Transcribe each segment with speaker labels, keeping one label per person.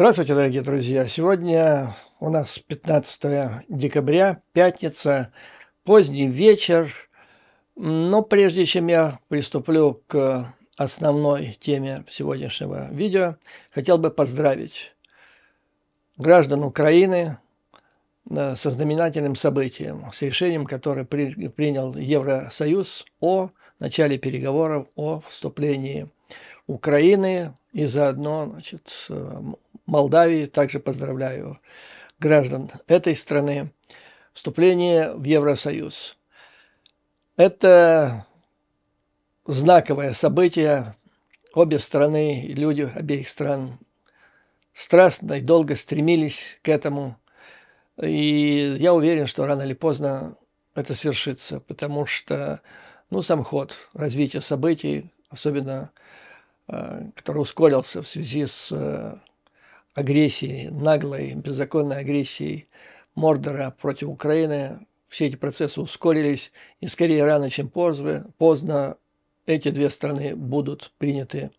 Speaker 1: Здравствуйте, дорогие друзья! Сегодня у нас 15 декабря, пятница, поздний вечер. Но прежде чем я приступлю к основной теме сегодняшнего видео, хотел бы поздравить граждан Украины э, со знаменательным событием, с решением, которое при, принял Евросоюз о начале переговоров о вступлении Украины и заодно значит, Молдавии, также поздравляю граждан этой страны, вступление в Евросоюз. Это знаковое событие. Обе страны и люди обеих стран страстно и долго стремились к этому. И я уверен, что рано или поздно это свершится, потому что ну, сам ход развития событий, особенно э, который ускорился в связи с э, агрессии, наглой, беззаконной агрессии Мордора против Украины, все эти процессы ускорились, и скорее рано, чем поздно, поздно эти две страны будут приняты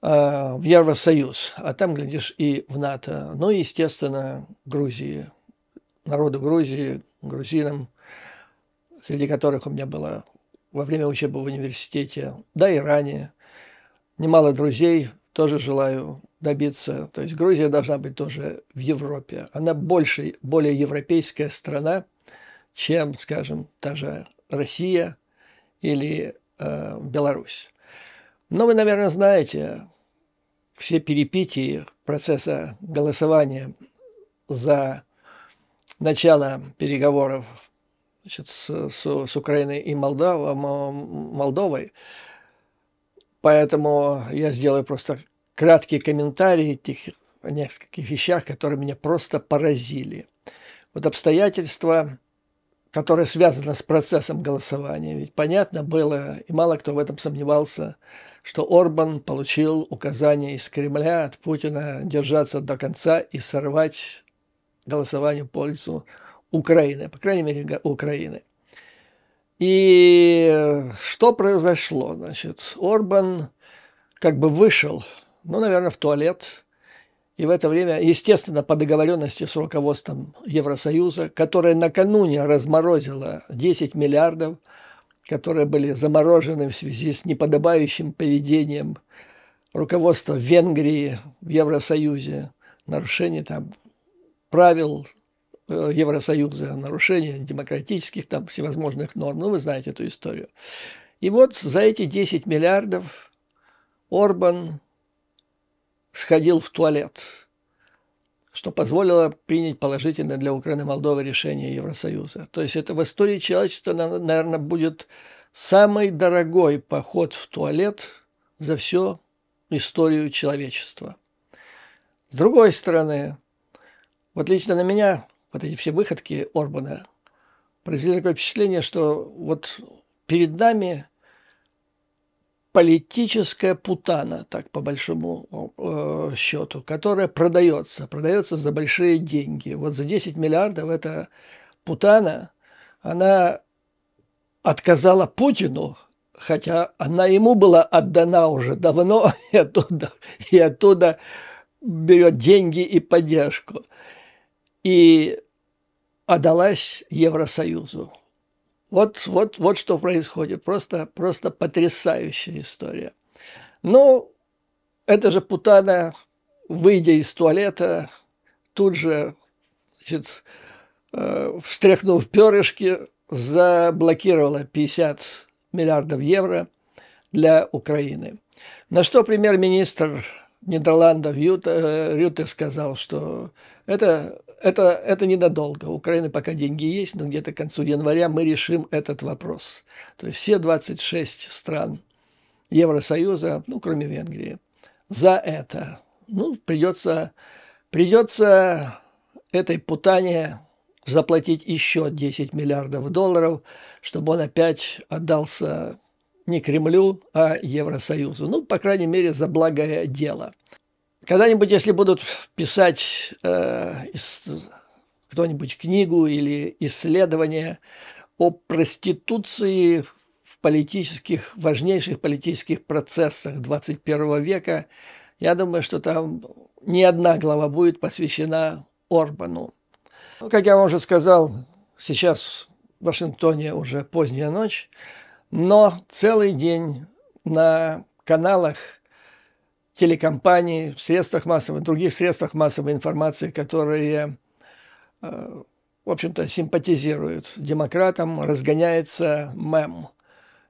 Speaker 1: а, в Евросоюз, а там, глядишь, и в НАТО. Ну и, естественно, Грузии, народу Грузии, грузинам, среди которых у меня было во время учебы в университете, да и ранее. Немало друзей, тоже желаю добиться. То есть Грузия должна быть тоже в Европе. Она больше, более европейская страна, чем, скажем, та же Россия или э, Беларусь. Но вы, наверное, знаете все перипетии процесса голосования за начало переговоров значит, с, с, с Украиной и Молдов, Молдовой. Поэтому я сделаю просто краткие комментарии этих нескольких вещах, которые меня просто поразили. Вот обстоятельства, которые связаны с процессом голосования. Ведь понятно было, и мало кто в этом сомневался, что Орбан получил указание из Кремля от Путина держаться до конца и сорвать голосование в пользу Украины, по крайней мере, Украины. И что произошло? Значит, Орбан как бы вышел ну, наверное, в туалет. И в это время, естественно, по договоренности с руководством Евросоюза, которое накануне разморозило 10 миллиардов, которые были заморожены в связи с неподобающим поведением руководства Венгрии в Евросоюзе, нарушение там правил э, Евросоюза, нарушение демократических там всевозможных норм. Ну, вы знаете эту историю. И вот за эти 10 миллиардов Орбан сходил в туалет, что позволило принять положительное для Украины и Молдовы решение Евросоюза. То есть это в истории человечества, наверное, будет самый дорогой поход в туалет за всю историю человечества. С другой стороны, вот лично на меня вот эти все выходки Орбана произвели такое впечатление, что вот перед нами политическая путана, так по большому э, счету, которая продается, продается за большие деньги. Вот за 10 миллиардов эта путана, она отказала Путину, хотя она ему была отдана уже давно, и оттуда, и оттуда берет деньги и поддержку. И отдалась Евросоюзу. Вот, вот, вот что происходит. Просто, просто потрясающая история. Ну, это же Путана, выйдя из туалета, тут же значит, э, встряхнув перышки, заблокировала 50 миллиардов евро для Украины. На что премьер-министр Нидерландов э, Рюте сказал, что это это, это ненадолго. У Украины пока деньги есть, но где-то к концу января мы решим этот вопрос. То есть все 26 стран Евросоюза, ну, кроме Венгрии, за это. Ну, придется, придется этой путане заплатить еще 10 миллиардов долларов, чтобы он опять отдался не Кремлю, а Евросоюзу. Ну, по крайней мере, за благое дело. Когда-нибудь, если будут писать э, кто-нибудь книгу или исследование о проституции в политических, важнейших политических процессах 21 века, я думаю, что там не одна глава будет посвящена Орбану. Ну, как я вам уже сказал, сейчас в Вашингтоне уже поздняя ночь, но целый день на каналах телекомпаний, в средствах массовой, в других средствах массовой информации, которые, э, в общем-то, симпатизируют демократам, разгоняется мем.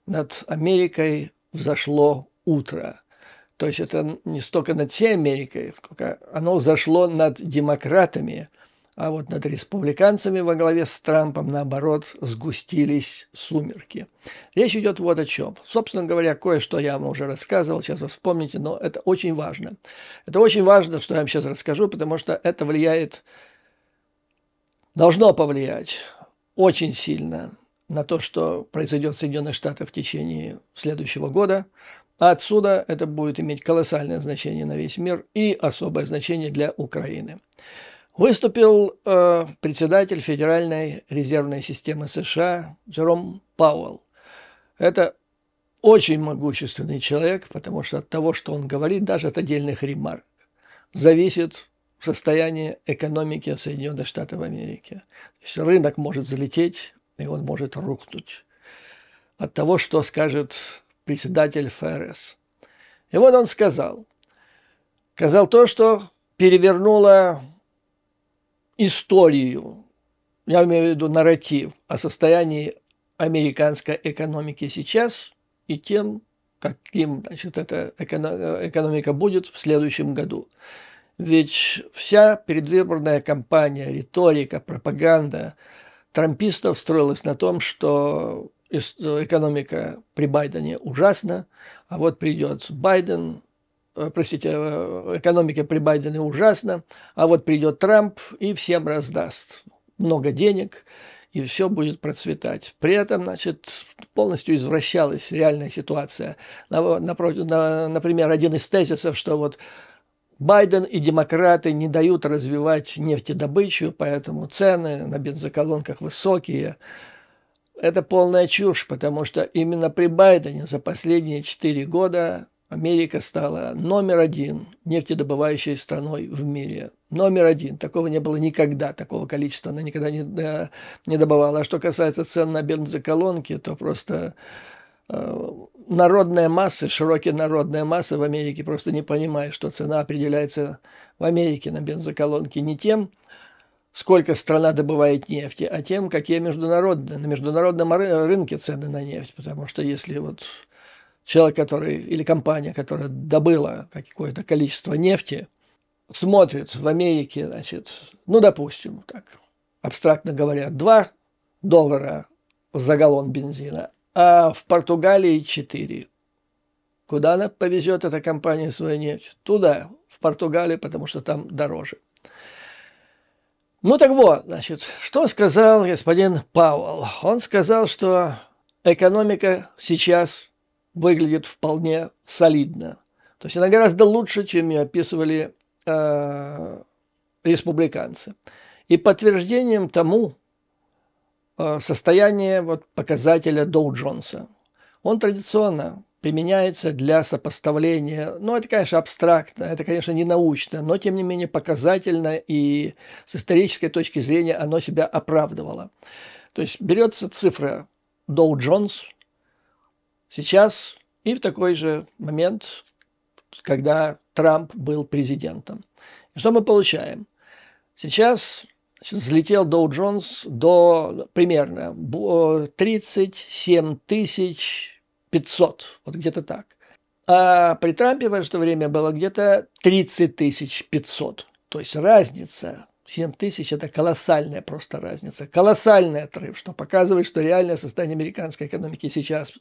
Speaker 1: Над Америкой взошло утро. То есть это не столько над всей Америкой, сколько оно зашло над демократами – а вот над республиканцами во главе с Трампом, наоборот, сгустились сумерки. Речь идет вот о чем. Собственно говоря, кое-что я вам уже рассказывал, сейчас вы вспомните, но это очень важно. Это очень важно, что я вам сейчас расскажу, потому что это влияет, должно повлиять очень сильно на то, что произойдет в Соединенных Штатах в течение следующего года, а отсюда это будет иметь колоссальное значение на весь мир и особое значение для Украины выступил э, председатель Федеральной резервной системы США Джером Пауэлл. Это очень могущественный человек, потому что от того, что он говорит, даже от отдельных ремарок, зависит состояние экономики Соединенных Штатов Америки. То есть рынок может залететь, и он может рухнуть от того, что скажет председатель ФРС. И вот он сказал. Сказал то, что перевернуло историю, я имею в виду нарратив о состоянии американской экономики сейчас и тем, каким значит, эта экономика будет в следующем году. Ведь вся предвыборная кампания, риторика, пропаганда трампистов строилась на том, что экономика при Байдене ужасна, а вот придет Байден, Э, простите, э, экономика при Байдене ужасна, а вот придет Трамп и всем раздаст много денег, и все будет процветать. При этом, значит, полностью извращалась реальная ситуация. Например, один из тезисов, что вот Байден и демократы не дают развивать нефтедобычу, поэтому цены на бензоколонках высокие. Это полная чушь, потому что именно при Байдене за последние 4 года Америка стала номер один нефтедобывающей страной в мире. Номер один. Такого не было никогда, такого количества она никогда не, э, не добывала. А что касается цен на бензоколонки, то просто э, народная масса, широкие народная масса в Америке просто не понимает, что цена определяется в Америке на бензоколонки не тем, сколько страна добывает нефти, а тем, какие международные, на международном рынке цены на нефть. Потому что если вот человек, который или компания, которая добыла какое-то количество нефти, смотрит в Америке, значит, ну, допустим, так, абстрактно говоря, 2 доллара за галлон бензина, а в Португалии 4. Куда она повезет эта компания свою нефть? Туда, в Португалию, потому что там дороже. Ну так вот, значит, что сказал господин Пауэлл? Он сказал, что экономика сейчас выглядит вполне солидно. То есть она гораздо лучше, чем ее описывали э, республиканцы. И подтверждением тому э, состояние вот, показателя Доу Джонса. Он традиционно применяется для сопоставления. Ну, это, конечно, абстрактно, это, конечно, не научно, но, тем не менее, показательно и с исторической точки зрения оно себя оправдывало. То есть берется цифра Доу Джонс – сейчас и в такой же момент, когда Трамп был президентом. И что мы получаем? Сейчас взлетел Доу Джонс до примерно 37 тысяч 500, вот где-то так. А при Трампе в это время было где-то 30 500. То есть разница 7 тысяч – это колоссальная просто разница, колоссальный отрыв, что показывает, что реальное состояние американской экономики сейчас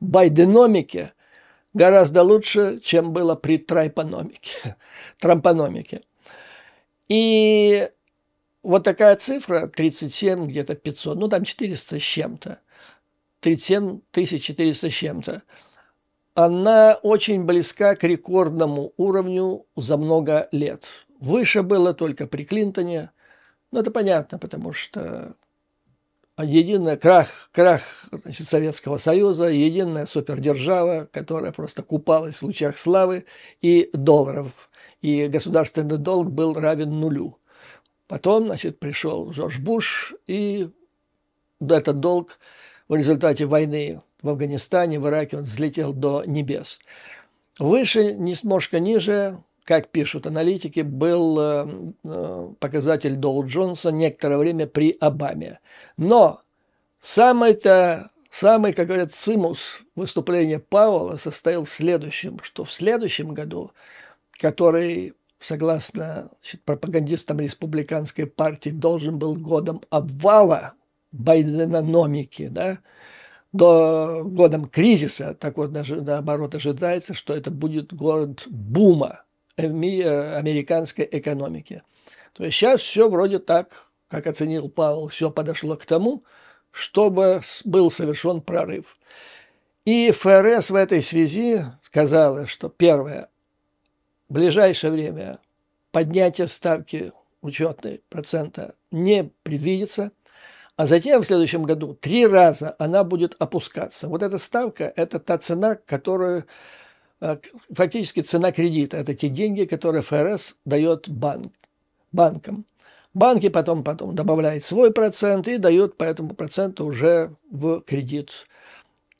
Speaker 1: by динамике гораздо лучше, чем было при трайпономике, трампономике. И вот такая цифра, 37, где-то 500, ну там 400 с чем-то, 37 тысяч 400 с чем-то, она очень близка к рекордному уровню за много лет – Выше было только при Клинтоне. Но ну, это понятно, потому что единый крах, крах значит, Советского Союза, единая супердержава, которая просто купалась в лучах славы и долларов. И государственный долг был равен нулю. Потом, значит, пришел Джордж Буш, и этот долг в результате войны в Афганистане, в Ираке, он взлетел до небес. Выше, немножко ниже, как пишут аналитики, был э, э, показатель Доу Джонса некоторое время при Обаме. Но самый-то, самый, как говорят, цимус выступления Пауэлла состоял в следующем, что в следующем году, который, согласно значит, пропагандистам республиканской партии, должен был годом обвала байденономики, да, до годом кризиса, так вот, наоборот, ожидается, что это будет город бума, Э, э, американской экономике. То есть сейчас все вроде так, как оценил Павел, все подошло к тому, чтобы был совершен прорыв. И ФРС в этой связи сказала, что первое, в ближайшее время поднятие ставки учетной процента не предвидится, а затем в следующем году три раза она будет опускаться. Вот эта ставка – это та цена, которую а, фактически цена кредита – это те деньги, которые ФРС дает банк, банкам. Банки потом, потом добавляют свой процент и дают по этому проценту уже в кредит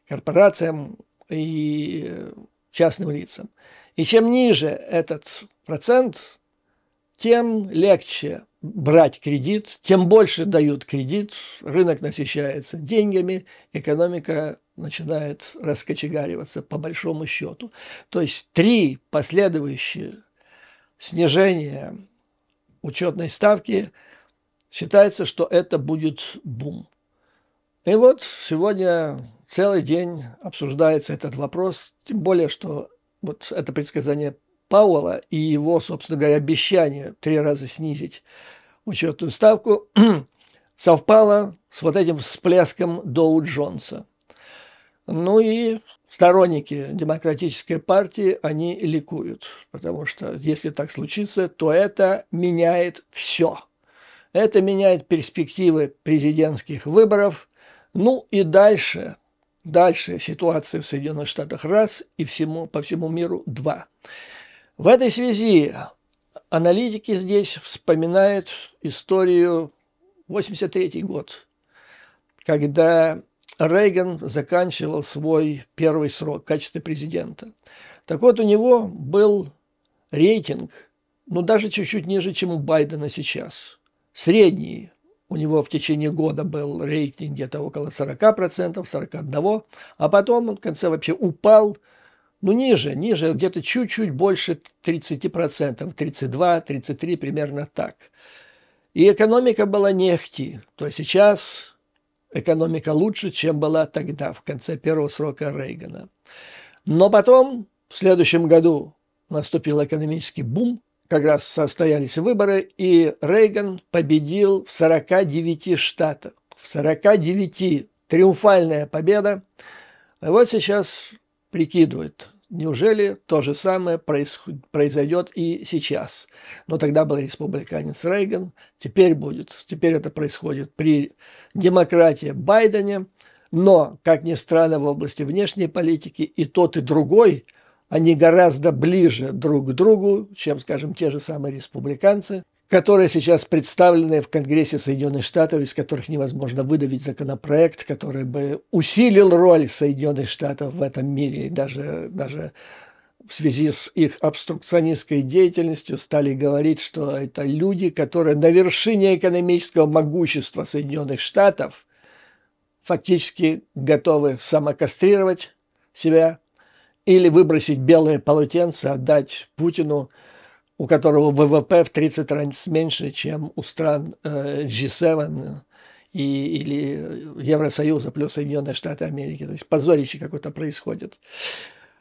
Speaker 1: корпорациям и э, частным лицам. И чем ниже этот процент, тем легче брать кредит, тем больше дают кредит, рынок насыщается деньгами, экономика начинает раскочегариваться по большому счету. То есть три последующие снижения учетной ставки считается, что это будет бум. И вот сегодня целый день обсуждается этот вопрос, тем более, что вот это предсказание Пауэлла и его, собственно говоря, обещание три раза снизить учетную ставку совпало с вот этим всплеском Доу Джонса – ну и сторонники демократической партии, они ликуют, потому что если так случится, то это меняет все. Это меняет перспективы президентских выборов. Ну и дальше, дальше ситуация в Соединенных Штатах раз и всему, по всему миру два. В этой связи аналитики здесь вспоминают историю 83 год, когда Рейган заканчивал свой первый срок в качестве президента. Так вот, у него был рейтинг, ну, даже чуть-чуть ниже, чем у Байдена сейчас. Средний у него в течение года был рейтинг где-то около 40%, 41%, а потом он в конце вообще упал, ну, ниже, ниже, где-то чуть-чуть больше 30%, 32, 33, примерно так. И экономика была нехти. То есть сейчас экономика лучше, чем была тогда, в конце первого срока Рейгана. Но потом, в следующем году, наступил экономический бум, как раз состоялись выборы, и Рейган победил в 49 штатах. В 49 триумфальная победа. А вот сейчас прикидывают, Неужели то же самое произойдет и сейчас? Но тогда был республиканец Рейган, теперь будет, теперь это происходит при демократии Байдене, но, как ни странно, в области внешней политики и тот, и другой, они гораздо ближе друг к другу, чем, скажем, те же самые республиканцы, которые сейчас представлены в Конгрессе Соединенных Штатов, из которых невозможно выдавить законопроект, который бы усилил роль Соединенных Штатов в этом мире. даже, даже в связи с их обструкционистской деятельностью стали говорить, что это люди, которые на вершине экономического могущества Соединенных Штатов фактически готовы самокастрировать себя или выбросить белое полотенце, отдать Путину – у которого ВВП в 30 раз меньше, чем у стран э, G7 и, или Евросоюза плюс Соединенные Штаты Америки. То есть позорище какое-то происходит.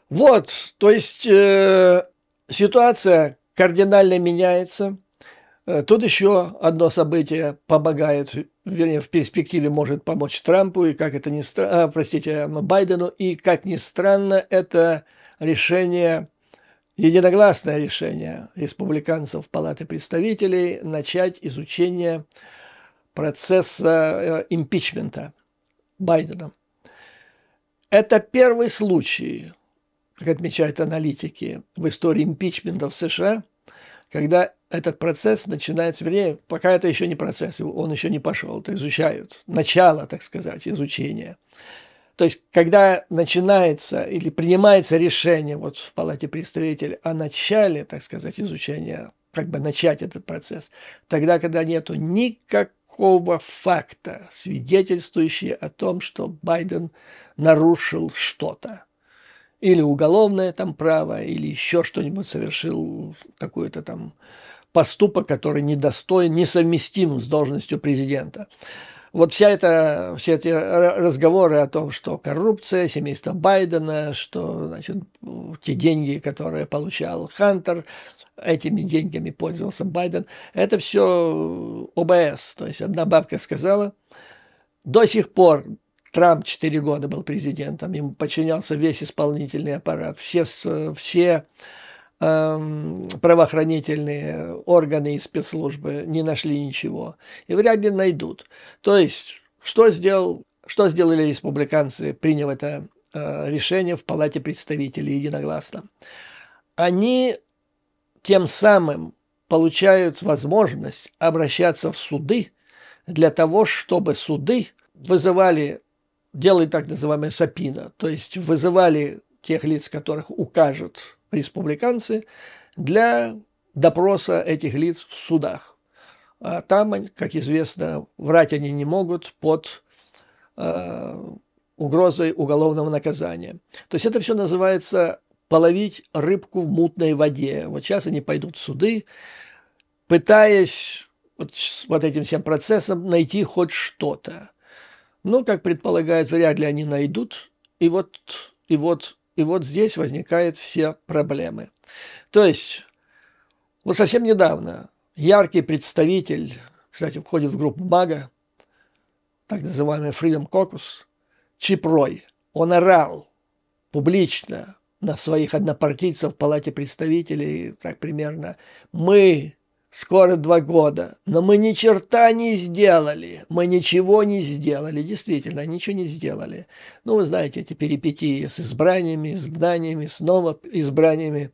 Speaker 1: Вот, то есть э, ситуация кардинально меняется. Э, тут еще одно событие помогает, вернее, в перспективе может помочь Трампу, и как это не странно, а, простите, Байдену, и как ни странно, это решение единогласное решение республиканцев Палаты представителей начать изучение процесса э, импичмента Байдена. Это первый случай, как отмечают аналитики, в истории импичмента в США, когда этот процесс начинается, вернее, пока это еще не процесс, он еще не пошел, это изучают, начало, так сказать, изучения. То есть, когда начинается или принимается решение вот в Палате представителей о начале, так сказать, изучения, как бы начать этот процесс, тогда, когда нету никакого факта, свидетельствующего о том, что Байден нарушил что-то, или уголовное там право, или еще что-нибудь совершил, какой-то там поступок, который недостоин, несовместим с должностью президента вот вся эта, все эти разговоры о том, что коррупция, семейства Байдена, что значит, те деньги, которые получал Хантер, этими деньгами пользовался Байден, это все ОБС. То есть одна бабка сказала, до сих пор Трамп 4 года был президентом, ему подчинялся весь исполнительный аппарат, все, все Эм, правоохранительные органы и спецслужбы не нашли ничего. И вряд ли найдут. То есть, что, сделал, что сделали республиканцы, приняв это э, решение в Палате представителей единогласно? Они тем самым получают возможность обращаться в суды для того, чтобы суды вызывали, делали так называемое САПИНа, то есть вызывали тех лиц, которых укажет республиканцы, для допроса этих лиц в судах. А там, как известно, врать они не могут под э, угрозой уголовного наказания. То есть это все называется половить рыбку в мутной воде. Вот сейчас они пойдут в суды, пытаясь вот, вот этим всем процессом найти хоть что-то. Но, ну, как предполагают, вряд ли они найдут. И вот, и вот и вот здесь возникают все проблемы. То есть, вот совсем недавно яркий представитель, кстати, входит в группу Мага, так называемый Freedom Caucus, Чип Рой, он орал публично на своих однопартийцев в Палате представителей, так примерно, мы Скоро два года. Но мы ни черта не сделали. Мы ничего не сделали. Действительно, ничего не сделали. Ну, вы знаете, эти перипетии с избраниями, изгнаниями, снова избраниями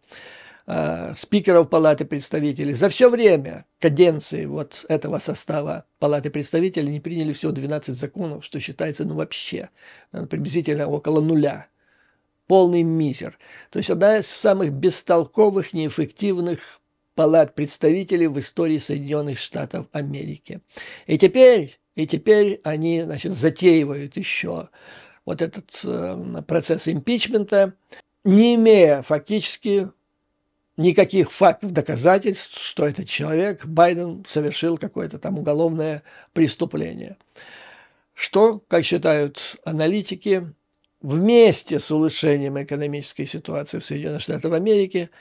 Speaker 1: э, спикеров Палаты представителей. За все время каденции вот этого состава Палаты представителей не приняли всего 12 законов, что считается, ну, вообще, э, приблизительно около нуля полный мизер. То есть одна из самых бестолковых, неэффективных палат представителей в истории Соединенных Штатов Америки. И теперь, и теперь они значит, затеивают еще вот этот э, процесс импичмента, не имея фактически никаких фактов, доказательств, что этот человек, Байден, совершил какое-то там уголовное преступление. Что, как считают аналитики, вместе с улучшением экономической ситуации в Соединенных Штатах Америки –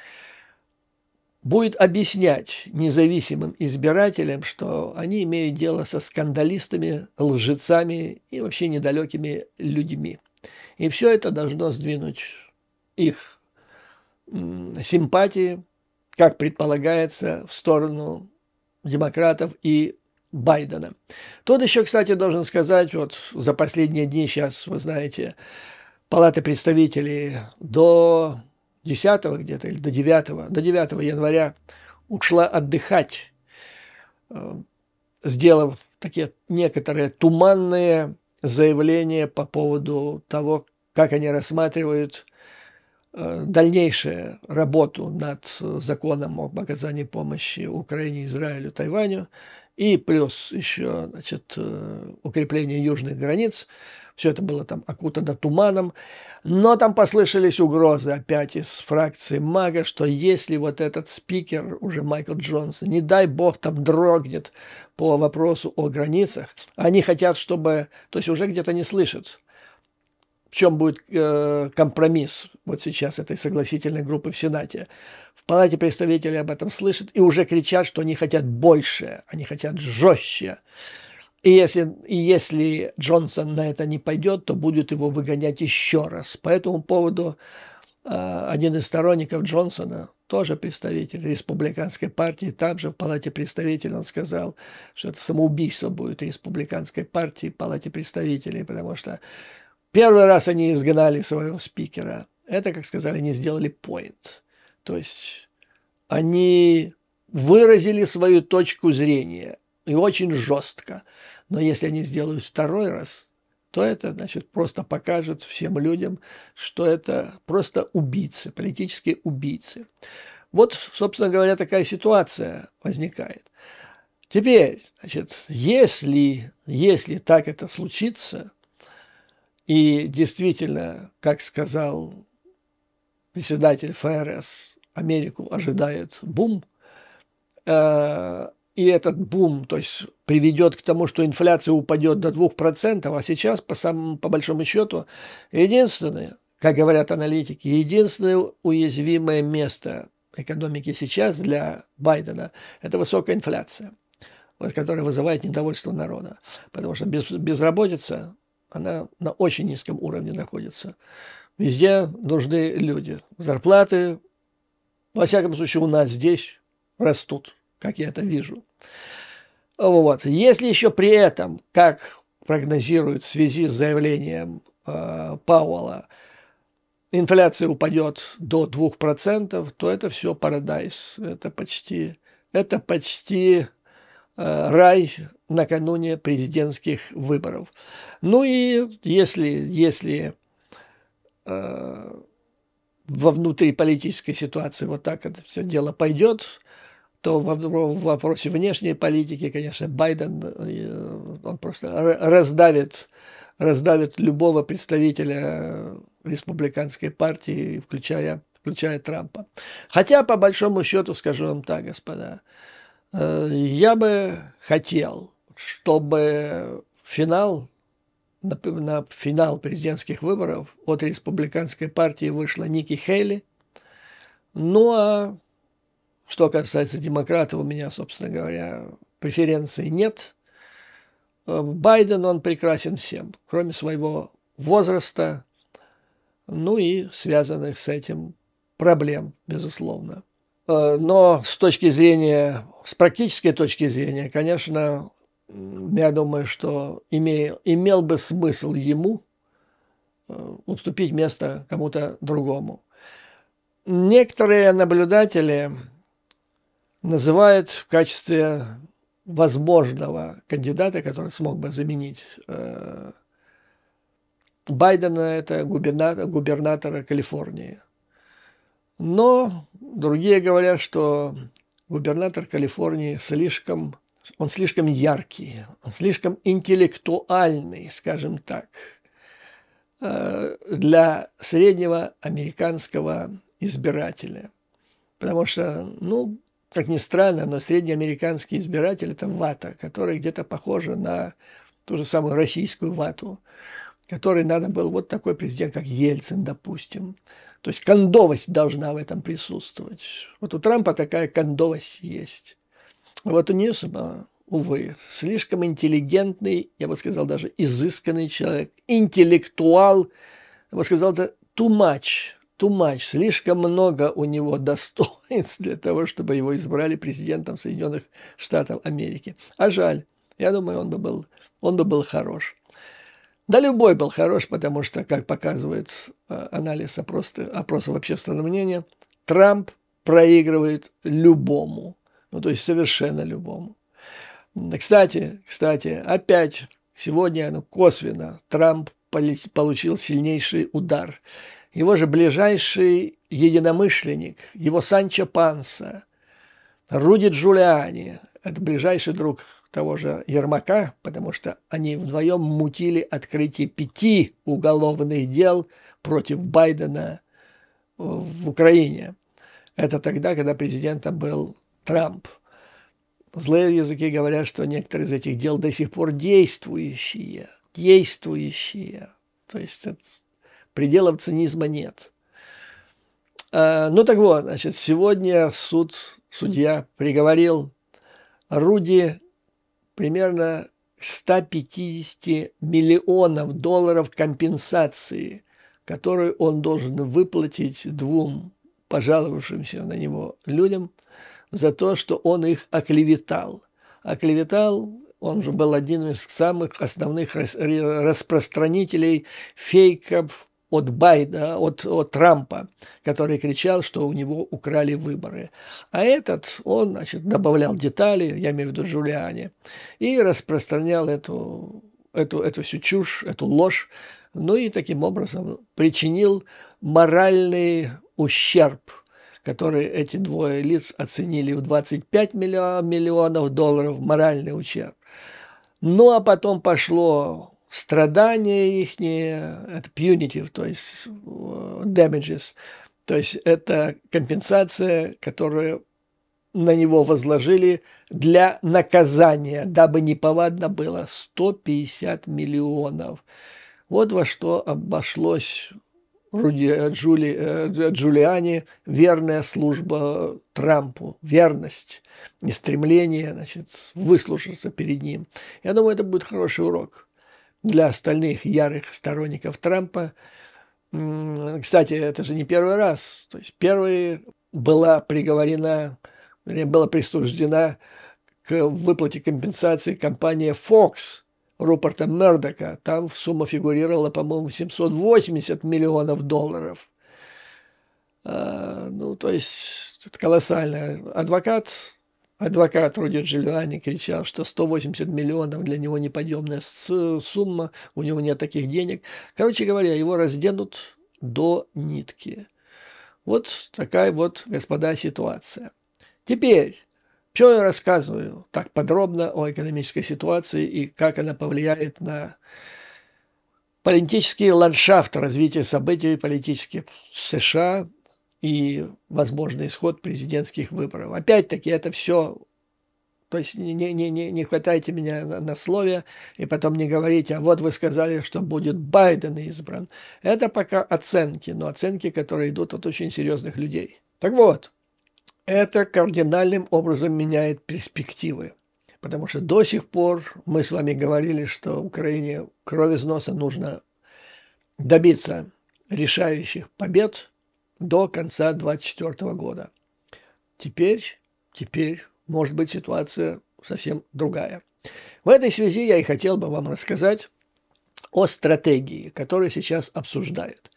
Speaker 1: будет объяснять независимым избирателям, что они имеют дело со скандалистами, лжецами и вообще недалекими людьми. И все это должно сдвинуть их симпатии, как предполагается, в сторону демократов и Байдена. Тот еще, кстати, должен сказать, вот за последние дни сейчас, вы знаете, Палата представителей до 10 где-то или до 9, до 9 января ушла отдыхать, э, сделав такие некоторые туманные заявления по поводу того, как они рассматривают э, дальнейшую работу над законом об оказании помощи Украине, Израилю, Тайваню и плюс еще значит, э, укрепление южных границ – все это было там окутано туманом. Но там послышались угрозы опять из фракции мага, что если вот этот спикер, уже Майкл Джонс, не дай бог там дрогнет по вопросу о границах, они хотят, чтобы... То есть уже где-то не слышат в чем будет э, компромисс вот сейчас этой согласительной группы в Сенате. В Палате представителей об этом слышат и уже кричат, что они хотят больше, они хотят жестче. И если, и если Джонсон на это не пойдет, то будет его выгонять еще раз. По этому поводу э, один из сторонников Джонсона, тоже представитель республиканской партии, там же в Палате представителей он сказал, что это самоубийство будет республиканской партии в Палате представителей, потому что первый раз они изгнали своего спикера. Это, как сказали, они сделали поинт. То есть они выразили свою точку зрения и очень жестко. Но если они сделают второй раз, то это, значит, просто покажет всем людям, что это просто убийцы, политические убийцы. Вот, собственно говоря, такая ситуация возникает. Теперь, значит, если, если так это случится, и действительно, как сказал председатель ФРС, Америку ожидает бум, э, и этот бум, то есть приведет к тому, что инфляция упадет до 2%, а сейчас, по, самому, по большому счету, единственное, как говорят аналитики, единственное уязвимое место экономики сейчас для Байдена – это высокая инфляция, вот, которая вызывает недовольство народа. Потому что без, безработица, она на очень низком уровне находится. Везде нужны люди. Зарплаты, во всяком случае, у нас здесь растут как я это вижу. Вот. Если еще при этом, как прогнозируют в связи с заявлением э, Пауэлла, инфляция упадет до 2%, то это все парадайз. Это почти, это почти э, рай накануне президентских выборов. Ну и если, если э, во внутриполитической ситуации вот так это все дело пойдет, то в вопросе внешней политики, конечно, Байден, э, он просто раздавит, раздавит любого представителя республиканской партии, включая, включая Трампа. Хотя, по большому счету, скажу вам так, господа, э, я бы хотел, чтобы финал на, на финал президентских выборов от республиканской партии вышла Ники Хейли. Ну а что касается демократов, у меня, собственно говоря, преференции нет. Э, Байден, он прекрасен всем, кроме своего возраста, ну и связанных с этим проблем, безусловно. Э, но с точки зрения, с практической точки зрения, конечно, я думаю, что имея, имел бы смысл ему э, уступить место кому-то другому. Некоторые наблюдатели называет в качестве возможного кандидата, который смог бы заменить э, Байдена, это губернатор, губернатора Калифорнии. Но другие говорят, что губернатор Калифорнии слишком, он слишком яркий, он слишком интеллектуальный, скажем так, э, для среднего американского избирателя. Потому что, ну, как ни странно, но среднеамериканский избиратель – это вата, которая где-то похожа на ту же самую российскую вату, которой надо был вот такой президент, как Ельцин, допустим. То есть кондовость должна в этом присутствовать. Вот у Трампа такая кондовость есть. А вот у Ньюсома, увы, слишком интеллигентный, я бы сказал, даже изысканный человек, интеллектуал, я бы сказал, это too much – Тумач слишком много у него достоинств для того, чтобы его избрали президентом Соединенных Штатов Америки. А жаль, я думаю, он бы был, он бы был хорош. Да любой был хорош, потому что, как показывает э, анализ опроса, опроса в общественном Трамп проигрывает любому, ну то есть совершенно любому. Кстати, кстати, опять сегодня ну, косвенно Трамп получил сильнейший удар его же ближайший единомышленник, его Санчо Панса, Руди Джулиани, это ближайший друг того же Ермака, потому что они вдвоем мутили открытие пяти уголовных дел против Байдена в Украине. Это тогда, когда президентом был Трамп. Злые языки говорят, что некоторые из этих дел до сих пор действующие. Действующие. То есть это пределов цинизма нет. А, ну так вот, значит, сегодня суд, судья приговорил Руди примерно 150 миллионов долларов компенсации, которую он должен выплатить двум пожаловавшимся на него людям за то, что он их оклеветал. Оклеветал, он же был одним из самых основных распространителей фейков от Байда, от, от Трампа, который кричал, что у него украли выборы. А этот, он, значит, добавлял детали, я имею в виду Джулиани, и распространял эту, эту, эту всю чушь, эту ложь, ну и таким образом причинил моральный ущерб который эти двое лиц оценили в 25 миллион, миллионов долларов моральный ущерб. Ну а потом пошло страдания их, это punitive, то есть э, damages, то есть это компенсация, которую на него возложили для наказания, дабы неповадно было 150 миллионов. Вот во что обошлось Руди, э, Джули, э, Джулиани верная служба Трампу, верность, стремление, значит, выслушаться перед ним. Я думаю, это будет хороший урок для остальных ярых сторонников Трампа. Кстати, это же не первый раз. То есть первой была приговорена, была присуждена к выплате компенсации компания Fox Рупорта Мердока. Там сумма фигурировала, по-моему, 780 миллионов долларов. А, ну, то есть, это колоссально. Адвокат Адвокат Руди Джулиани кричал, что 180 миллионов для него неподъемная сумма, у него нет таких денег. Короче говоря, его разденут до нитки. Вот такая вот, господа, ситуация. Теперь, что я рассказываю так подробно о экономической ситуации и как она повлияет на политический ландшафт развития событий политических США и возможный исход президентских выборов. Опять-таки это все то есть не, не, не, не хватайте меня на, на слове и потом не говорите, а вот вы сказали, что будет Байден избран. Это пока оценки, но оценки, которые идут от очень серьезных людей. Так вот, это кардинальным образом меняет перспективы. Потому что до сих пор мы с вами говорили, что Украине кровь из нужно добиться решающих побед – до конца 2024 года. Теперь, теперь может быть ситуация совсем другая. В этой связи я и хотел бы вам рассказать о стратегии, которую сейчас обсуждают.